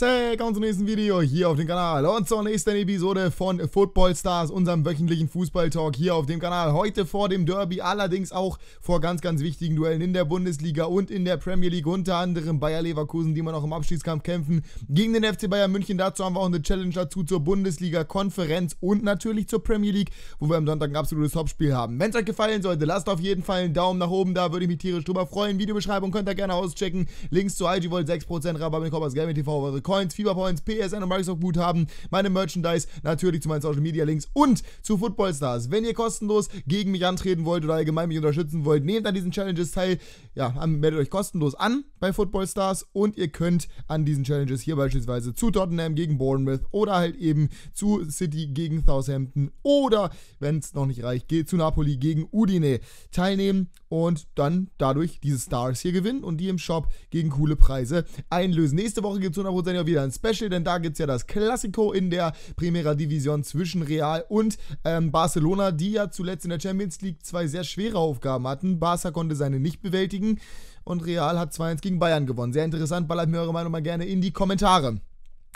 Hey, Willkommen zum nächsten Video hier auf dem Kanal und zur nächsten Episode von Football Stars, unserem wöchentlichen Fußballtalk hier auf dem Kanal. Heute vor dem Derby, allerdings auch vor ganz, ganz wichtigen Duellen in der Bundesliga und in der Premier League, unter anderem Bayer Leverkusen, die man auch im Abstiegskampf kämpfen, gegen den FC Bayern München. Dazu haben wir auch eine Challenge dazu zur Bundesliga-Konferenz und natürlich zur Premier League, wo wir am Sonntag ein absolutes Topspiel haben. Wenn es euch gefallen sollte, lasst auf jeden Fall einen Daumen nach oben da, würde ich mich tierisch drüber freuen. Videobeschreibung könnt ihr gerne auschecken. Links zu IG Volt 6% Rabatt mit Koppers Gaming TV, eure Coins, Points, PSN und Microsoft Boot haben, meine Merchandise, natürlich zu meinen Social Media Links und zu Football Stars. Wenn ihr kostenlos gegen mich antreten wollt oder allgemein mich unterstützen wollt, nehmt an diesen Challenges teil. Ja, meldet euch kostenlos an bei Football Stars und ihr könnt an diesen Challenges hier beispielsweise zu Tottenham gegen Bournemouth oder halt eben zu City gegen Southampton oder, wenn es noch nicht reicht, geht zu Napoli gegen Udine teilnehmen und dann dadurch diese Stars hier gewinnen und die im Shop gegen coole Preise einlösen. Nächste Woche gibt es 100% ja wieder ein Special, denn da gibt es ja das Klassiko in der Primera Division zwischen Real und ähm, Barcelona, die ja zuletzt in der Champions League zwei sehr schwere Aufgaben hatten. Barca konnte seine nicht bewältigen und Real hat 2-1 gegen Bayern gewonnen. Sehr interessant, ballert mir eure Meinung mal gerne in die Kommentare.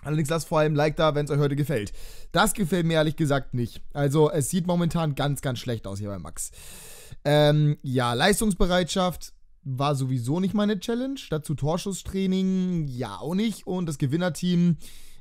Allerdings lasst vor allem ein Like da, wenn es euch heute gefällt. Das gefällt mir ehrlich gesagt nicht. Also es sieht momentan ganz, ganz schlecht aus hier bei Max. Ähm, ja, Leistungsbereitschaft war sowieso nicht meine Challenge. Dazu Torschusstraining ja auch nicht. Und das Gewinnerteam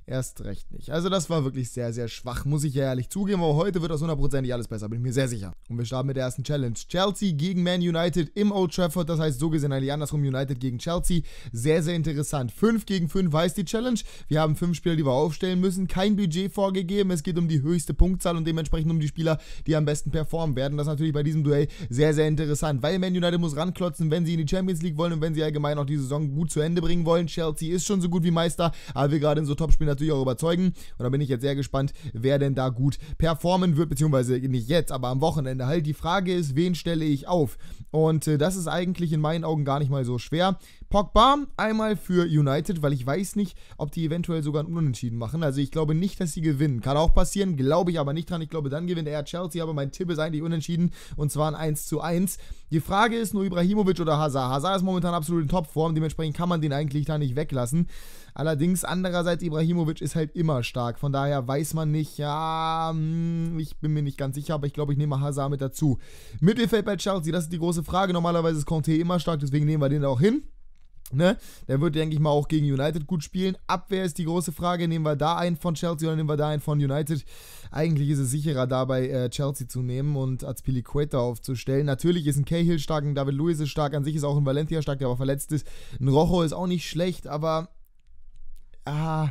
erst recht nicht. Also das war wirklich sehr, sehr schwach, muss ich ja ehrlich zugeben, aber heute wird das hundertprozentig alles besser, bin ich mir sehr sicher. Und wir starten mit der ersten Challenge. Chelsea gegen Man United im Old Trafford, das heißt so gesehen eigentlich andersrum United gegen Chelsea. Sehr, sehr interessant. 5 gegen 5 heißt die Challenge. Wir haben 5 Spieler, die wir aufstellen müssen, kein Budget vorgegeben, es geht um die höchste Punktzahl und dementsprechend um die Spieler, die am besten performen werden. Das ist natürlich bei diesem Duell sehr, sehr interessant, weil Man United muss ranklotzen, wenn sie in die Champions League wollen und wenn sie allgemein auch die Saison gut zu Ende bringen wollen. Chelsea ist schon so gut wie Meister, aber wir gerade in so Topspielen natürlich auch überzeugen. Und da bin ich jetzt sehr gespannt, wer denn da gut performen wird, beziehungsweise nicht jetzt, aber am Wochenende halt. Die Frage ist, wen stelle ich auf? Und äh, das ist eigentlich in meinen Augen gar nicht mal so schwer. Pogba einmal für United, weil ich weiß nicht, ob die eventuell sogar einen Unentschieden machen. Also ich glaube nicht, dass sie gewinnen. Kann auch passieren, glaube ich aber nicht dran. Ich glaube, dann gewinnt er Chelsea, aber mein Tipp ist eigentlich unentschieden und zwar ein 1 zu 1. Die Frage ist nur Ibrahimovic oder Hazard. Hazard ist momentan absolut in Topform, dementsprechend kann man den eigentlich da nicht weglassen. Allerdings, andererseits, Ibrahimovic ist halt immer stark. Von daher weiß man nicht, ja, hm, ich bin mir nicht ganz sicher, aber ich glaube, ich nehme Hazard mit dazu. Mittelfeld bei Chelsea, das ist die große Frage. Normalerweise ist Conte immer stark, deswegen nehmen wir den da auch hin. Ne? Der wird, denke ich mal, auch gegen United gut spielen. Abwehr ist die große Frage. Nehmen wir da einen von Chelsea oder nehmen wir da einen von United? Eigentlich ist es sicherer, dabei äh, Chelsea zu nehmen und Azpilicueta aufzustellen. Natürlich ist ein Cahill stark, ein David Luiz ist stark, an sich ist auch ein Valencia stark, der aber verletzt ist. Ein Rojo ist auch nicht schlecht, aber ah,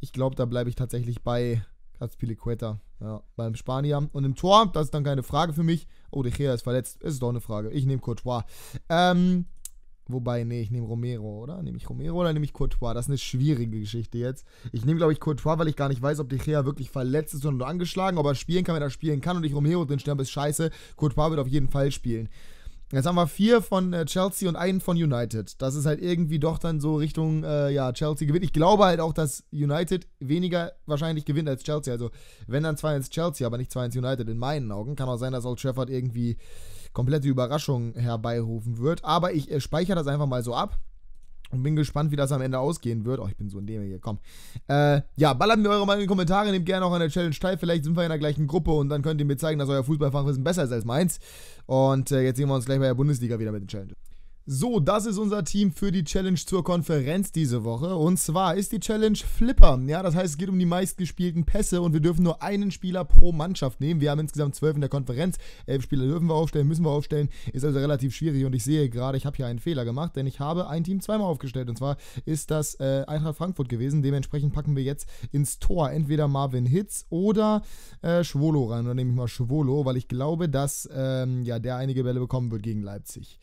ich glaube, da bleibe ich tatsächlich bei Azpilicueta. Ja, beim Spanier. Und im Tor, das ist dann keine Frage für mich. Oh, De Gea ist verletzt. Ist doch eine Frage. Ich nehme Courtois. Ähm, Wobei, nee, ich nehme Romero, oder? Nehme ich Romero oder nehme ich Courtois? Das ist eine schwierige Geschichte jetzt. Ich nehme, glaube ich, Courtois, weil ich gar nicht weiß, ob De Gea wirklich verletzt ist oder nur angeschlagen, ob er spielen kann, wenn er spielen kann und ich Romero drin sterbe, ist scheiße. Courtois wird auf jeden Fall spielen. Jetzt haben wir vier von äh, Chelsea und einen von United. Das ist halt irgendwie doch dann so Richtung, äh, ja, Chelsea gewinnt. Ich glaube halt auch, dass United weniger wahrscheinlich gewinnt als Chelsea. Also, wenn dann 2-1 Chelsea, aber nicht 2-1 United, in meinen Augen. Kann auch sein, dass Old Trafford irgendwie komplette Überraschung herbeirufen wird. Aber ich äh, speichere das einfach mal so ab. Und bin gespannt, wie das am Ende ausgehen wird. Oh, ich bin so in dem hier, komm. Äh, ja, ballert mir eure Meinung in die Kommentare, nehmt gerne auch an der Challenge teil. Vielleicht sind wir in der gleichen Gruppe und dann könnt ihr mir zeigen, dass euer Fußballfachwissen besser ist als meins. Und äh, jetzt sehen wir uns gleich bei der Bundesliga wieder mit den Challenges. So, das ist unser Team für die Challenge zur Konferenz diese Woche. Und zwar ist die Challenge Flipper. Ja, das heißt, es geht um die meistgespielten Pässe und wir dürfen nur einen Spieler pro Mannschaft nehmen. Wir haben insgesamt zwölf in der Konferenz. Elf Spieler dürfen wir aufstellen, müssen wir aufstellen. Ist also relativ schwierig und ich sehe gerade, ich habe hier einen Fehler gemacht, denn ich habe ein Team zweimal aufgestellt. Und zwar ist das äh, Eintracht Frankfurt gewesen. Dementsprechend packen wir jetzt ins Tor entweder Marvin Hitz oder äh, Schwolo rein. Oder nehme ich mal Schwolo, weil ich glaube, dass ähm, ja, der einige Bälle bekommen wird gegen Leipzig.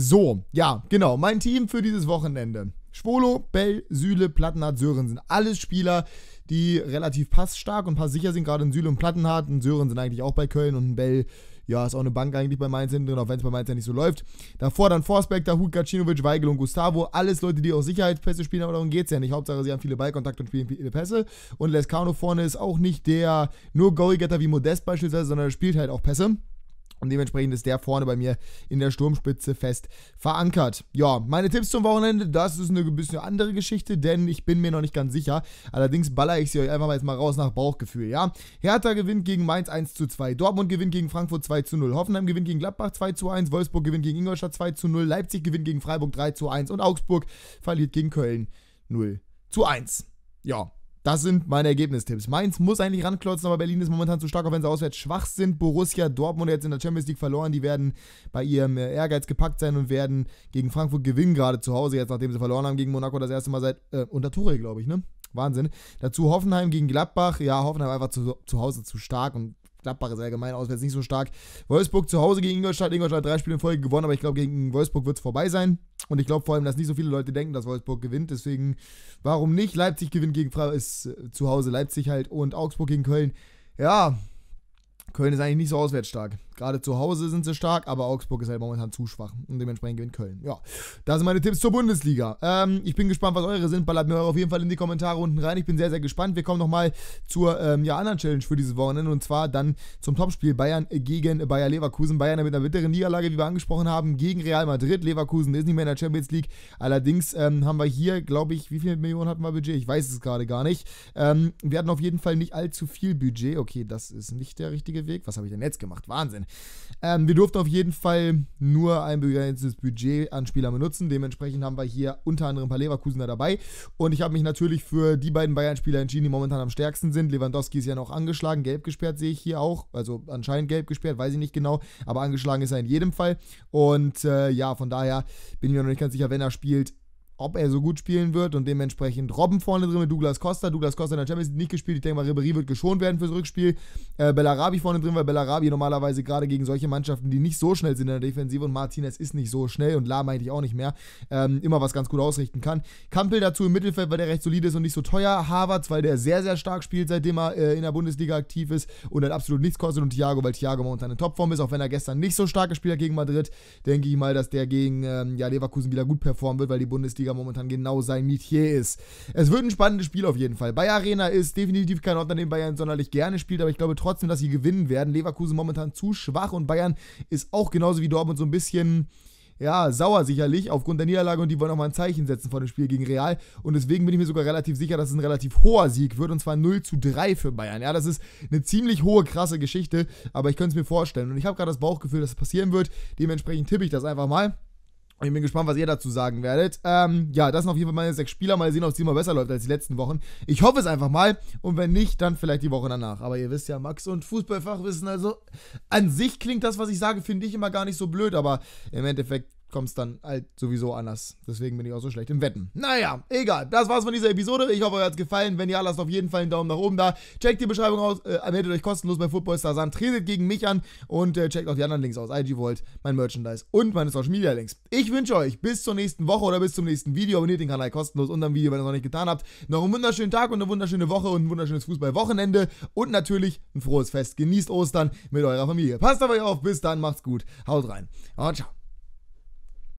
So, ja, genau. Mein Team für dieses Wochenende. Schwolo, Bell, Süle, Plattenhardt, Sören sind alles Spieler, die relativ passstark und passsicher sind, gerade in Süle und Plattenhardt. Und Sören sind eigentlich auch bei Köln und Bell, ja, ist auch eine Bank eigentlich bei Mainz hinten drin, auch wenn es bei Mainz ja nicht so läuft. Davor dann Forsberg, Hut, Gacinovic, Weigel und Gustavo. Alles Leute, die auch Sicherheitspässe spielen, aber darum geht es ja nicht. Hauptsache, sie haben viele Ballkontakte und spielen viele Pässe. Und Lescano vorne ist auch nicht der nur Goalgetter wie Modest beispielsweise, sondern er spielt halt auch Pässe. Und dementsprechend ist der vorne bei mir in der Sturmspitze fest verankert. Ja, meine Tipps zum Wochenende, das ist eine bisschen andere Geschichte, denn ich bin mir noch nicht ganz sicher. Allerdings baller ich sie euch einfach mal jetzt mal raus nach Bauchgefühl, ja. Hertha gewinnt gegen Mainz 1 zu 2, Dortmund gewinnt gegen Frankfurt 2 zu 0, Hoffenheim gewinnt gegen Gladbach 2 zu 1, Wolfsburg gewinnt gegen Ingolstadt 2 zu 0, Leipzig gewinnt gegen Freiburg 3 zu 1 und Augsburg verliert gegen Köln 0 zu 1. Ja, das sind meine Ergebnistipps. Mainz muss eigentlich ranklotzen, aber Berlin ist momentan zu stark, auch wenn sie auswärts schwach sind. Borussia Dortmund jetzt in der Champions League verloren. Die werden bei ihrem äh, Ehrgeiz gepackt sein und werden gegen Frankfurt gewinnen, gerade zu Hause, jetzt nachdem sie verloren haben gegen Monaco das erste Mal seit äh, unter Touré, glaube ich, ne? Wahnsinn. Dazu Hoffenheim gegen Gladbach. Ja, Hoffenheim einfach zu, zu Hause zu stark und Gladbach ist allgemein auswärts nicht so stark. Wolfsburg zu Hause gegen Ingolstadt. Ingolstadt hat drei Spiele in Folge gewonnen, aber ich glaube, gegen Wolfsburg wird es vorbei sein. Und ich glaube vor allem, dass nicht so viele Leute denken, dass Wolfsburg gewinnt. Deswegen, warum nicht? Leipzig gewinnt gegen Freiburg, ist äh, zu Hause Leipzig halt und Augsburg gegen Köln. Ja, Köln ist eigentlich nicht so auswärtsstark. Gerade zu Hause sind sie stark, aber Augsburg ist halt momentan zu schwach und dementsprechend gewinnt Köln. Ja, das sind meine Tipps zur Bundesliga. Ähm, ich bin gespannt, was eure sind. Ballert mir eure auf jeden Fall in die Kommentare unten rein. Ich bin sehr, sehr gespannt. Wir kommen nochmal zur ähm, ja, anderen Challenge für dieses Wochenende und zwar dann zum Topspiel Bayern gegen Bayer Leverkusen. Bayern mit einer bitteren Niederlage, wie wir angesprochen haben, gegen Real Madrid. Leverkusen ist nicht mehr in der Champions League. Allerdings ähm, haben wir hier, glaube ich, wie viele Millionen hatten wir Budget? Ich weiß es gerade gar nicht. Ähm, wir hatten auf jeden Fall nicht allzu viel Budget. Okay, das ist nicht der richtige Weg. Was habe ich denn jetzt gemacht? Wahnsinn. Ähm, wir durften auf jeden Fall nur ein begrenztes Budget an Spielern benutzen. Dementsprechend haben wir hier unter anderem ein paar Leverkusener dabei. Und ich habe mich natürlich für die beiden Bayern-Spieler entschieden, die momentan am stärksten sind. Lewandowski ist ja noch angeschlagen, gelb gesperrt sehe ich hier auch. Also anscheinend gelb gesperrt, weiß ich nicht genau. Aber angeschlagen ist er in jedem Fall. Und äh, ja, von daher bin ich mir noch nicht ganz sicher, wenn er spielt, ob er so gut spielen wird und dementsprechend Robben vorne drin mit Douglas Costa. Douglas Costa in der Champions League nicht gespielt. Ich denke mal, Ribery wird geschont werden fürs Rückspiel. Äh, Bellarabi vorne drin, weil Bellarabi normalerweise gerade gegen solche Mannschaften, die nicht so schnell sind in der Defensive und Martinez ist nicht so schnell und Lahm eigentlich auch nicht mehr, ähm, immer was ganz gut ausrichten kann. Kampel dazu im Mittelfeld, weil der recht solide ist und nicht so teuer. Havertz, weil der sehr, sehr stark spielt, seitdem er äh, in der Bundesliga aktiv ist und dann halt absolut nichts kostet. Und Thiago, weil Thiago momentan in Topform ist, auch wenn er gestern nicht so stark gespielt hat gegen Madrid, denke ich mal, dass der gegen ähm, ja, Leverkusen wieder gut performen wird, weil die Bundesliga Bundesliga momentan genau sein Metier ist. Es wird ein spannendes Spiel auf jeden Fall. Bayer Arena ist definitiv kein Ort, an dem Bayern sonderlich gerne spielt, aber ich glaube trotzdem, dass sie gewinnen werden. Leverkusen momentan zu schwach und Bayern ist auch genauso wie Dortmund so ein bisschen ja, sauer sicherlich aufgrund der Niederlage und die wollen auch mal ein Zeichen setzen vor dem Spiel gegen Real. Und deswegen bin ich mir sogar relativ sicher, dass es ein relativ hoher Sieg wird und zwar 0 zu 3 für Bayern. Ja, das ist eine ziemlich hohe, krasse Geschichte, aber ich könnte es mir vorstellen. Und ich habe gerade das Bauchgefühl, dass es passieren wird. Dementsprechend tippe ich das einfach mal. Ich bin gespannt, was ihr dazu sagen werdet. Ähm, ja, das sind auf jeden Fall meine sechs Spieler. Mal sehen, ob es diesmal besser läuft als die letzten Wochen. Ich hoffe es einfach mal. Und wenn nicht, dann vielleicht die Woche danach. Aber ihr wisst ja, Max und Fußballfachwissen. Also an sich klingt das, was ich sage, finde ich immer gar nicht so blöd. Aber im Endeffekt kommst dann halt sowieso anders. Deswegen bin ich auch so schlecht im Wetten. Naja, egal. Das war's von dieser Episode. Ich hoffe, euch hat's gefallen. Wenn ja, lasst auf jeden Fall einen Daumen nach oben da. Checkt die Beschreibung aus. Äh, meldet euch kostenlos bei Footballstars an. Tretet gegen mich an. Und äh, checkt auch die anderen Links aus. IG Volt, mein Merchandise und meine Social Media Links. Ich wünsche euch bis zur nächsten Woche oder bis zum nächsten Video. Abonniert den Kanal kostenlos unter dem Video, wenn ihr es noch nicht getan habt. Noch einen wunderschönen Tag und eine wunderschöne Woche und ein wunderschönes Fußballwochenende. Und natürlich ein frohes Fest. Genießt Ostern mit eurer Familie. Passt auf euch auf. Bis dann. Macht's gut. Haut rein. Und ciao.